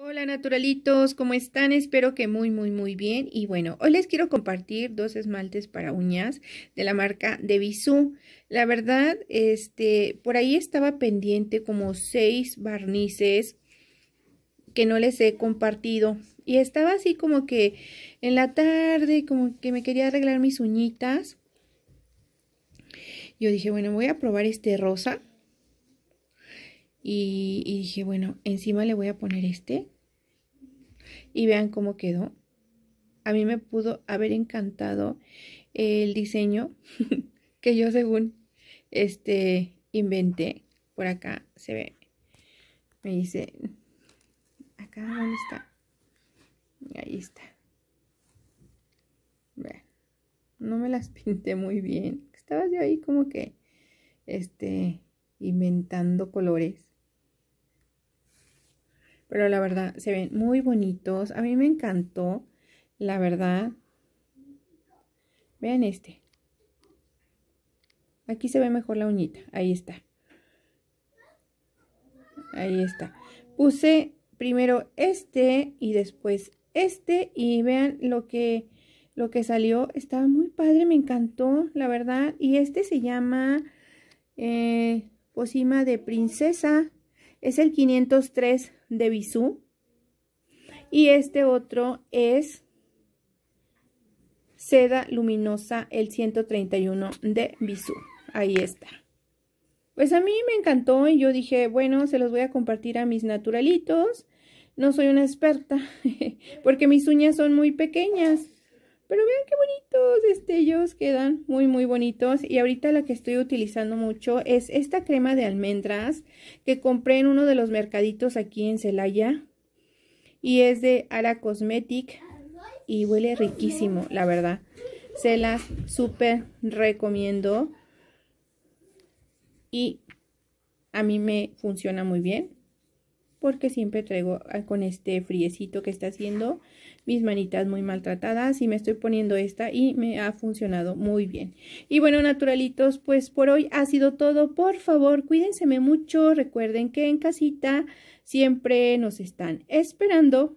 Hola naturalitos, ¿cómo están? Espero que muy muy muy bien y bueno, hoy les quiero compartir dos esmaltes para uñas de la marca de La verdad, este, por ahí estaba pendiente como seis barnices que no les he compartido y estaba así como que en la tarde como que me quería arreglar mis uñitas. Yo dije, bueno, voy a probar este rosa y, dije, bueno, encima le voy a poner este. Y vean cómo quedó. A mí me pudo haber encantado el diseño que yo según este inventé. Por acá se ve. Me dice, acá, ¿dónde está? Ahí está. no me las pinté muy bien. Estaba yo ahí como que, este, inventando colores pero la verdad se ven muy bonitos. A mí me encantó, la verdad. Vean este. Aquí se ve mejor la uñita, ahí está. Ahí está. Puse primero este y después este y vean lo que lo que salió estaba muy padre, me encantó, la verdad. Y este se llama eh, de Princesa es el 503 de Bisú. Y este otro es seda luminosa, el 131 de Bisú. Ahí está. Pues a mí me encantó y yo dije, bueno, se los voy a compartir a mis naturalitos. No soy una experta porque mis uñas son muy pequeñas pero vean qué bonitos destellos quedan, muy muy bonitos. Y ahorita la que estoy utilizando mucho es esta crema de almendras que compré en uno de los mercaditos aquí en Celaya. Y es de Ara Cosmetic y huele riquísimo, la verdad. Se las súper recomiendo. Y a mí me funciona muy bien porque siempre traigo ah, con este friecito que está haciendo mis manitas muy maltratadas y me estoy poniendo esta y me ha funcionado muy bien. Y bueno, naturalitos, pues por hoy ha sido todo. Por favor, cuídense mucho. Recuerden que en casita siempre nos están esperando.